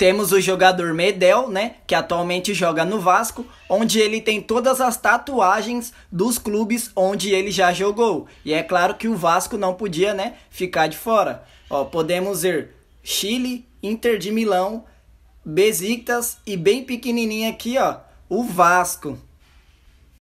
Temos o jogador Medel, né, que atualmente joga no Vasco, onde ele tem todas as tatuagens dos clubes onde ele já jogou. E é claro que o Vasco não podia, né, ficar de fora. Ó, podemos ver Chile, Inter de Milão, Besiktas e bem pequenininho aqui, ó, o Vasco.